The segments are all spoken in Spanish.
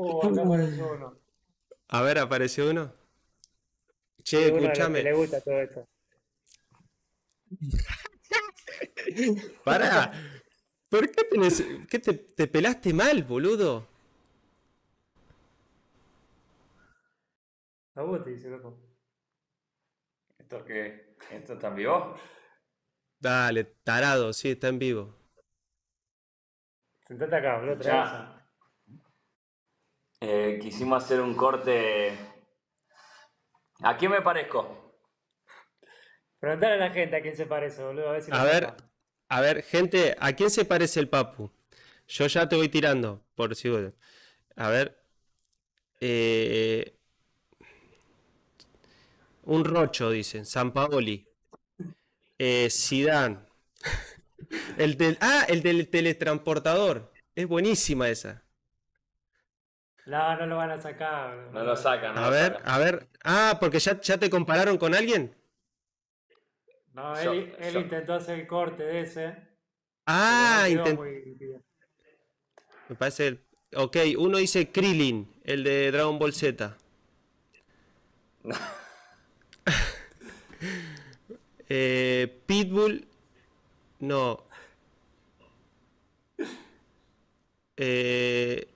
Oh, apareció ah. uno. A ver, apareció uno. Che, escúchame. Le gusta todo esto. ¿Por qué, tenés, te, pelaste mal, boludo? A vos te dice, loco. ¿Esto qué? ¿Esto está en vivo? Dale, tarado, sí, está en vivo. Sentate acá, boludo. Eh, quisimos hacer un corte. ¿A quién me parezco? Preguntar a la gente a quién se parece, boludo. A ver, a, ver gente, ¿a quién se parece el Papu? Yo ya te voy tirando, por si. A ver. Eh, un rocho, dicen. San Paoli. Eh, Zidane. El del, ah, el del teletransportador. Es buenísima esa. No, no lo van a sacar. No, lo sacan. a ver, a ver. Ah, porque ya, te compararon con alguien. No, él, intentó hacer el corte de ese. Ah, intentó. Me parece Ok, uno dice Krillin, el de Dragon Ball Z. eh, Pitbull. No. Eh,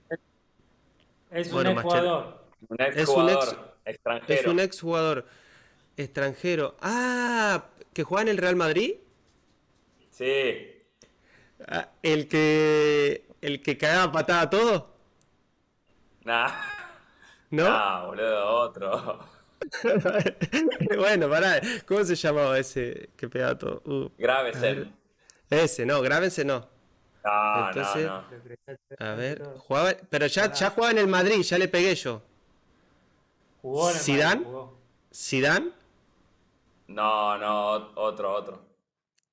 es un exjugador. Un es un ex, extranjero. Es un exjugador extranjero. Ah, ¿que juega en el Real Madrid? Sí. Ah, ¿El que el que cagaba patada a todo? Nah. ¿No? Nah, boludo, otro. bueno, pará, ¿cómo se llamaba ese que pegaba todo? Uh. Ese, no, Grávense no. Entonces, A ver, pero ya, ya jugaba en el Madrid, ya le pegué yo. ¿Jugó en ¿Sidán? ¿Sidán? No, no, otro, otro.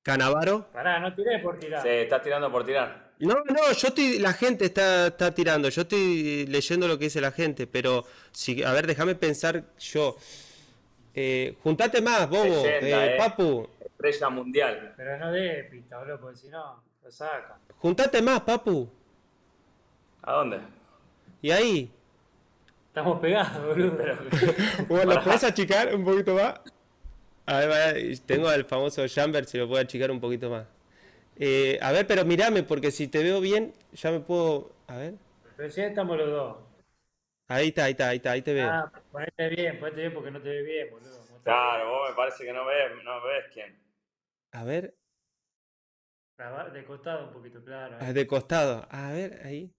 ¿Canavaro? Pará, no tiré por tirar. Sí, estás tirando por tirar. No, no, yo estoy, la gente está, tirando, yo estoy leyendo lo que dice la gente, pero a ver, déjame pensar yo. Eh, juntate más, Bobo, eh, eh. Papu mundial. Pero no de pinta, boludo, porque si no, lo saca. Juntate más, papu. ¿A dónde? ¿Y ahí? Estamos pegados, boludo. ¿lo puedes achicar un poquito más? A ver, tengo al famoso Jambert si lo puedo achicar un poquito más. Eh, a ver, pero mirame, porque si te veo bien, ya me puedo. A ver. Pero si estamos los dos. Ahí está, ahí está, ahí te veo. Ah, ponete bien, ponete bien porque no te ve bien, boludo. claro, vos me parece que no ves, no ves quién. A ver. De costado un poquito, claro. Ah, de costado. A ver, ahí.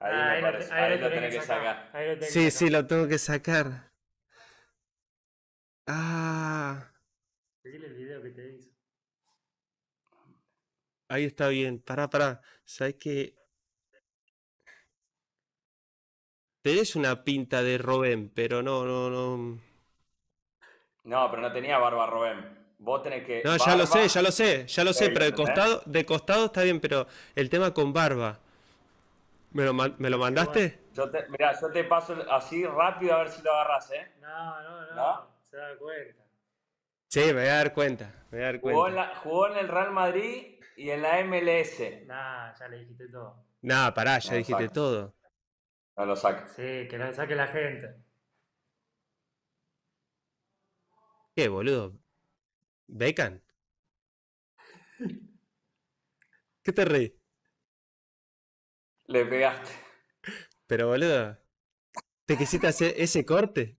Ahí, ah, lo, tengo que sacar. sí, sí, lo tengo que sacar. Ah. el video que te hizo. Ahí está bien. Pará, pará. ¿Sabes qué? Tenés una pinta de Robén, pero no, no, no. No, pero no tenía barba Robén. Vos tenés que. No, ya lo sé, ya lo sé, ya lo sé, pero de costado, de costado está bien, pero el tema con barba. ¿Me lo, mandaste? Yo mirá, yo te paso así rápido a ver si lo agarras, ¿eh? No, no, no. Se da cuenta. Sí, me voy a dar cuenta. Me voy a dar cuenta. Jugó en, el Real Madrid y en la MLS. Nah, ya le dijiste todo. Nah, pará, ya dijiste todo. No lo saques. Sí, que lo saque la gente. ¿Qué, boludo? ¿Becan? ¿Qué te reí? Le pegaste. Pero boludo, ¿te quisiste hacer ese corte?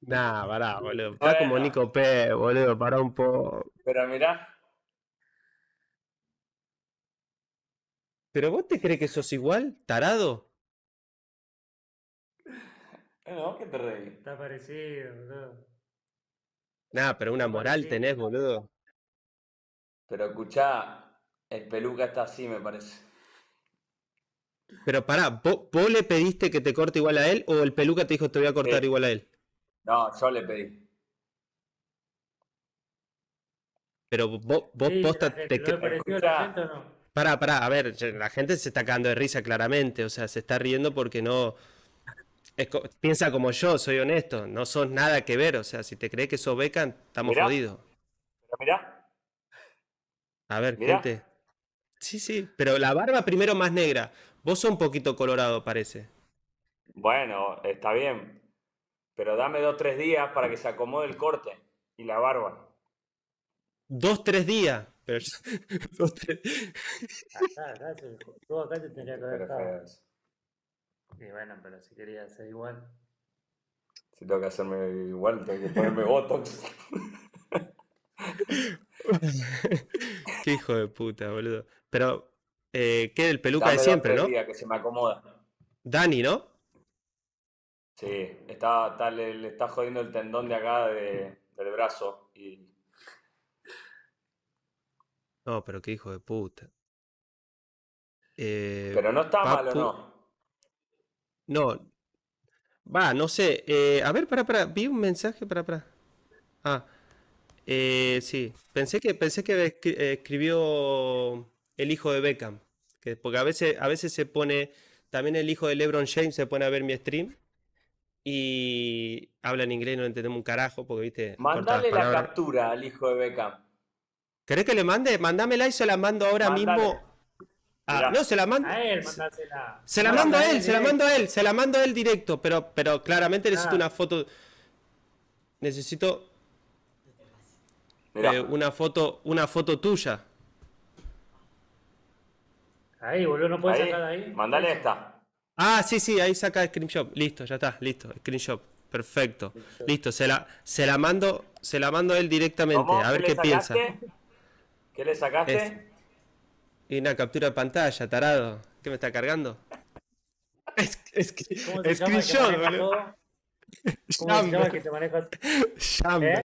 Nah, pará, boludo. Está como Nico P, boludo, pará un poco. Pero mirá. ¿Pero vos te crees que sos igual, tarado? No, que te reí. Está parecido, boludo. Nada, pero una moral tenés, boludo. Pero escuchá, el peluca está así, me parece. Pero pará, ¿vos, le pediste que te corte igual a él o el peluca te dijo te voy a cortar igual a él? No, yo le pedí. Pero vos, vos sí, posta te que... Pará, pará, a ver, la gente se está cagando de risa claramente, o sea, se está riendo porque no, piensa como yo, soy honesto, no sos nada que ver, o sea, si te crees que sos becan, estamos jodidos. Pero mirá. A ver, gente. Sí, sí, pero la barba primero más negra. Vos sos un poquito colorado, parece. Bueno, está bien. Pero dame dos, tres días para que se acomode el corte y la barba. Dos, tres días. dos, tres... acá, acá, y bueno, pero si quería hacer igual. Si tengo que hacerme igual, tengo que ponerme botox. Qué hijo de puta, boludo. Pero, eh, ¿qué el peluca de siempre, no? que se me acomoda. Dani, ¿no? Sí, está, le, está jodiendo el tendón de acá de, del brazo. Y... No, pero qué hijo de puta. Eh, pero no está mal, malo, ¿no? No, va, no sé. Eh, a ver, para, para, vi un mensaje, para, para. Ah, eh, sí, pensé que, pensé que eh, escribió el hijo de Beckham, que, porque a veces, a veces se pone, también el hijo de LeBron James se pone a ver mi stream y habla en inglés, no entendemos un carajo, porque viste. Mándale la captura al hijo de Beckham. ¿Querés que le mande? Mándamela y se la mando ahora mismo Ah, no, se la manda. A él, Se la manda a él, se la manda a él, se la mando a él directo, pero, pero claramente necesito ah. una foto. Necesito eh, una foto, una foto tuya. Ahí, boludo, no puedes sacar ahí. Mandale esta. Ah, sí, sí, ahí saca screenshot. Listo, ya está, listo, screenshot. Perfecto. Listo, se la, se la mando, se la mando a él directamente, a ver qué, piensa. ¿Qué le sacaste? Y una captura de pantalla, tarado. ¿Qué me está cargando? Es, es, ¿Cómo se llama el que ¿Cómo se te maneja? ¿Eh?